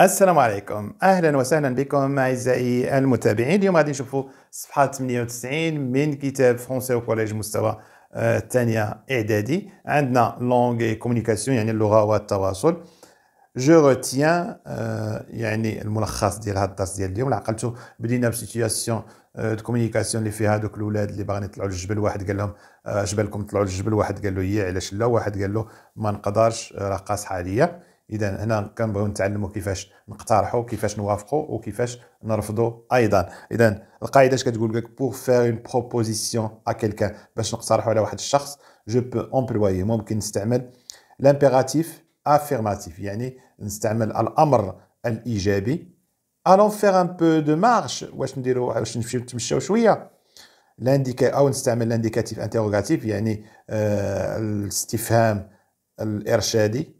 السلام عليكم اهلا وسهلا بكم اعزائي المتابعين اليوم غادي نشوفوا صفحه 98 من كتاب فرونسي وكوليج مستوى آه، الثانيه اعدادي عندنا لونغ كومونيكاسيون يعني اللغه والتواصل جو روتيان آه، يعني الملخص ديال هاد الدرس ديال اليوم عقلتو بدينا بسيتياسيون آه، دو كومونيكاسيون اللي فيها دوك الاولاد اللي باغيين يطلعوا للجبل واحد قال لهم اش بالكم تطلعوا للجبل واحد قال له هي علاش لا واحد قال له ما نقدرش راه قاصحه عليا اذا هنا كنبغيو نتعلموا كيفاش نقترحوا كيفاش نوافقوا وكيفاش نرفضوا ايضا اذا القاعده اش كتقول لك بور فير اون بروبوزيسيون ا كيلكان باش نقترحوا على واحد الشخص جو بو امبلوي ممكن نستعمل لامبيراتيف افيرماتيف يعني نستعمل الامر الايجابي الون فير ان بو دو مارش واش نديروا واش نمشيو نتمشاو شويه لانديكا او نستعمل لانديكاتيف انتيروغاتيف يعني آه الاستفهام الارشادي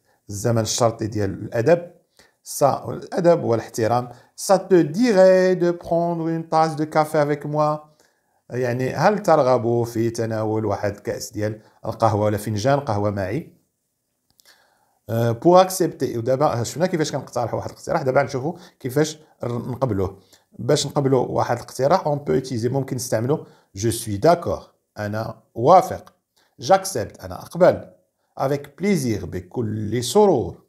الزمن الشرطي ديال الادب سا الادب والاحترام سا تو ديغي دو prendre اون طاس دو كافي افيك موا يعني هل ترغب في تناول واحد كاس ديال القهوه ولا فنجان قهوه معي بو اكسبتي ودابا شفنا كيفاش كنقترح واحد الاقتراح دابا نشوفوا كيفاش نقبلوه باش نقبلوا واحد الاقتراح اون بو ايتيزي ممكن نستعملو جو سوي داكور انا وافق جاكسبت انا اقبل avec plaisir بكل سرور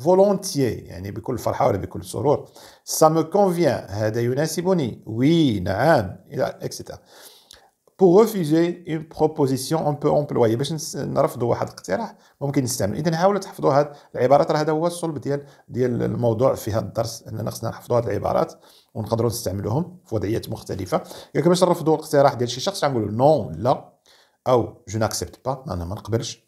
volontiers يعني بكل فرحة ولا بكل سرور ça me convient هذا يناسبني oui نعم etc pour refuser une proposition on peut employer باش نرفضوا واحد الاقتراح ممكن نستعمل اذا حاولوا تحفظوا هاد العبارات راه هذا هو الصلب ديال ديال الموضوع في هذا الدرس اننا خصنا نحفظوا هاد العبارات ونقدروا نستعملوهم في وضعيات مختلفه يعني باش نرفضوا الاقتراح ديال شي شخص غنقولوا نو لا او جو ناكسبت با انا ما نقبلش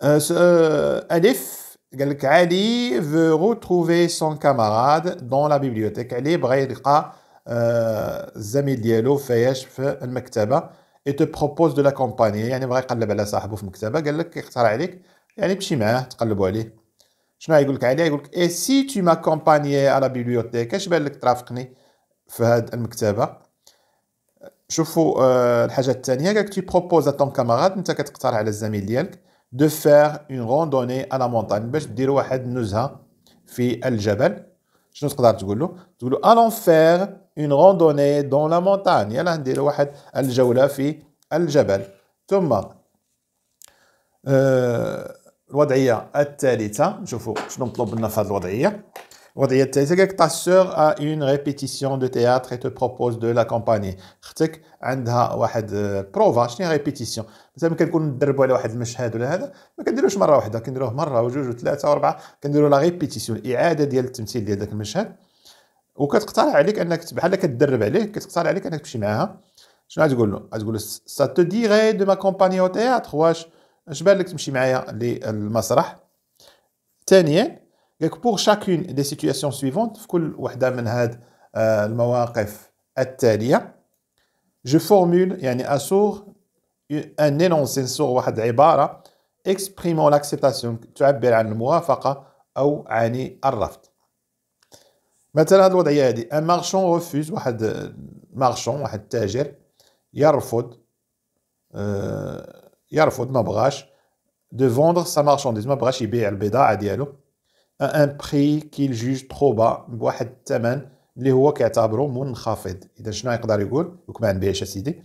Alif euh, euh, veut retrouver son camarade dans la bibliothèque. Alif Braïdra euh, Fayesh le Maktaba et te propose de l'accompagner. Il y a un vrai Il dit qu'il Je pas dit et si tu m'accompagnais à la bibliothèque, je vais le pas Fahad al Maktaba. شوفوا الحاجه الثانيه de faire une randonnée à la montagne باش دير واحد النزهه في الجبل شنو تقدر تقول له تقول له allons faire une randonnée dans la montagne يلا نديروا واحد الجوله في الجبل ثم آه الوضعيه الثالثه نشوفوا شنو مطلوب منا في هذه الوضعيه وضعية ta sœur a اون ريبيتيسيون دو تياتر et تو بروبوز دو لاكومباني اختك عندها واحد بروفا شنو ريبيتيسيون مثلا كنكون ندربوا على واحد المشهد ولا هذا ما كنديروش مره واحده كنديروه مره وجوج وثلاثه واربعه كنديروا لا ريبيتيسيون اعاده ديال التمثيل ديال داك المشهد وكتقترح عليك انك بحال كتدرب عليه كتقترح عليك انك تمشي معاها شنو غتقول له غتقول له سا تو ديغي دو ماكومباني او تياتر واش اش بان لك تمشي معايا للمسرح ثانيا pour chacune des situations suivantes, je formule un énoncé sur une exprimant l'acceptation تعبر marchand refuse, أو عن الرفض مثلا هذه الوضعية هذه marchand, مارشون refuse, واحد مارشون واحد تاجر vendre sa marchandise, à un prix qu'il juge trop bas بواحد الثمن اللي هو كيعتبره منخفض اذا شنو يقدر يقول دوك ما نبيعش اسيدي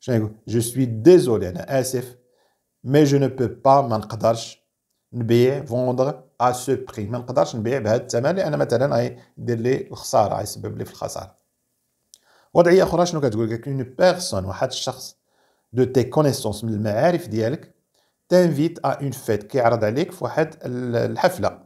شنو يقول جو سوي ديزولي انا اسف مي جو نو بو با ما نقدرش نبيع فوندر ا سو بري ما نقدرش نبيع بهذا الثمن لان مثلا غيدير لي الخساره غيسبب لي في الخساره وضعيه اخرى شنو كتقول لك اون بيرسون واحد الشخص دو تي كونيسونس من المعارف ديالك تانفيت ا اون فيت كيعرض عليك في واحد الحفله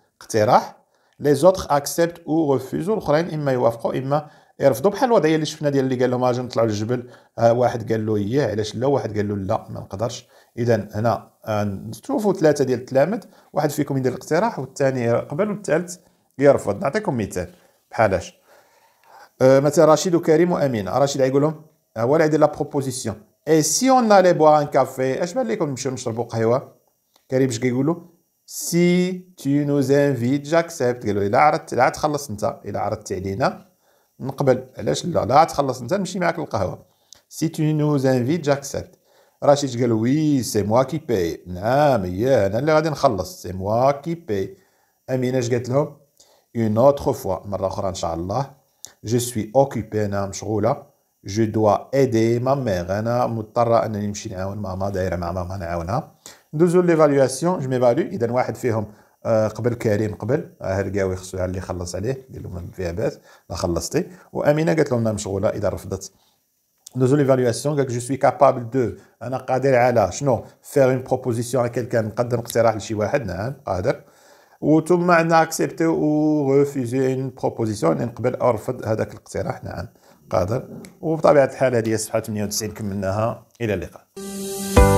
اقتراح لي زوتر اكسبت او ريفوزو الاخرين اما يوافقوا اما يرفضوا بحال الوضعيه اللي شفنا ديال اللي قال لهم اجي آه، نطلعوا للجبل آه واحد قال له ايه علاش لا واحد قال له لا ما نقدرش اذا هنا آه، نشوفوا ثلاثه ديال التلامذ واحد فيكم يدير الاقتراح والثاني يقبل والثالث يرفض نعطيكم مثال بحالاش آه مثلا رشيد وكريم وامين رشيد غيقول لهم هو اللي يدير لا بروبوزيسيون اي سي اون الي بوا ان كافي اش بان لكم نمشيو نشربوا قهوه كريم اش كيقول له سي تي نوز زانفيت جاكسبت قالوا الا عرضت لا تخلص انت الا عرضت علينا نقبل علاش لا لا تخلص انت نمشي معاك للقهوه سي تي نوز زانفيت جاكسبت رشيد قال وي سي موا كي باي نعم يا انا اللي غادي نخلص سي موا كي باي امينه اش قالت لهم اون اوتر فوا مره اخرى ان شاء الله جو سوي اوكوبي انا مشغوله جو دوا ايدي ما ميغ انا مضطره انني نمشي نعاون ماما دايره مع ماما نعاونها ندوزو ليفاليواسيون جو ميفاليو اذا واحد فيهم قبل كريم قبل هرقاوي خصو اللي خلص عليه قال لهم فيها باس لا خلصتي وامينه قالت لهم مشغوله اذا رفضت ندوزو ليفاليواسيون قالك جو سوي كابابل دو انا قادر على شنو فير اون بروبوزيسيون كيلكان نقدم اقتراح لشي واحد نعم قادر وثم عندنا اكسبتي و ريفوزي اون بروبوزيسيون نقبل او ارفض هذاك الاقتراح نعم قادر وبطبيعه الحال هذه الصفحه 98 كملناها الى اللقاء